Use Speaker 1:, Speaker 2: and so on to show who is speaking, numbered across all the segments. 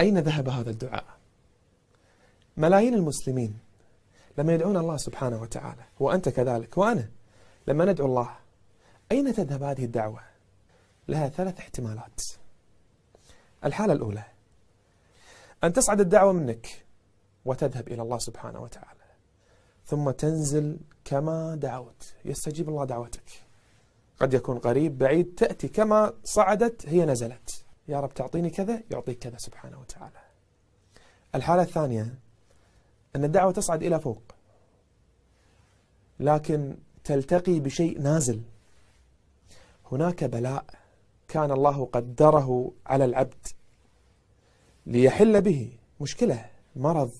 Speaker 1: أين ذهب هذا الدعاء ملايين المسلمين لما يدعون الله سبحانه وتعالى وأنت كذلك وأنا لما ندعو الله أين تذهب هذه الدعوة لها ثلاث احتمالات الحالة الأولى أن تصعد الدعوة منك وتذهب إلى الله سبحانه وتعالى ثم تنزل كما دعوت يستجيب الله دعوتك قد يكون قريب بعيد تأتي كما صعدت هي نزلت يا رب تعطيني كذا يعطيك كذا سبحانه وتعالى الحالة الثانية أن الدعوة تصعد إلى فوق لكن تلتقي بشيء نازل هناك بلاء كان الله قدره على العبد ليحل به مشكلة مرض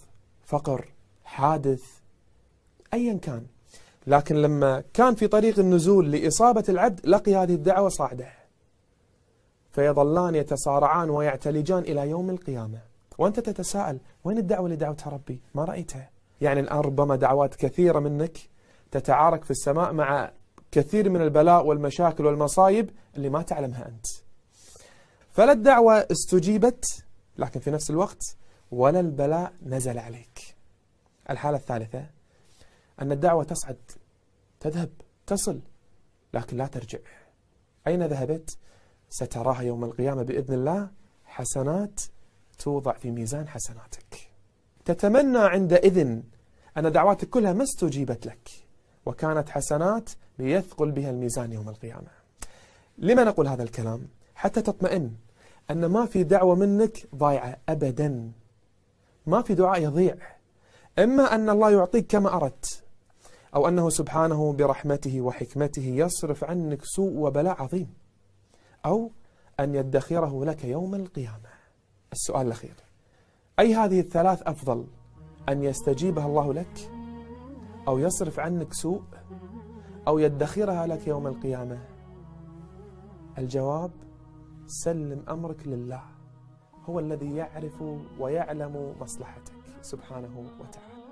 Speaker 1: فقر حادث أيا كان لكن لما كان في طريق النزول لإصابة العبد لقي هذه الدعوة صاعدة فيظلان يتصارعان ويعتلجان إلى يوم القيامة وأنت تتساءل وين الدعوة اللي دعوتها ربي ما رأيتها يعني الآن ربما دعوات كثيرة منك تتعارك في السماء مع كثير من البلاء والمشاكل والمصايب اللي ما تعلمها أنت فلا الدعوة استجيبت لكن في نفس الوقت ولا البلاء نزل عليك الحالة الثالثة أن الدعوة تصعد تذهب تصل لكن لا ترجع أين ذهبت؟ ستراها يوم القيامة بإذن الله حسنات توضع في ميزان حسناتك تتمنى عندئذ أن دعواتك كلها ما استجيبت لك وكانت حسنات ليثقل بها الميزان يوم القيامة لما نقول هذا الكلام حتى تطمئن أن ما في دعوة منك ضايعة أبدا ما في دعاء يضيع إما أن الله يعطيك كما أردت أو أنه سبحانه برحمته وحكمته يصرف عنك سوء وبلاء عظيم أو أن يدخره لك يوم القيامة السؤال الأخير أي هذه الثلاث أفضل أن يستجيبها الله لك أو يصرف عنك سوء أو يدخرها لك يوم القيامة الجواب سلم أمرك لله هو الذي يعرف ويعلم مصلحتك سبحانه وتعالى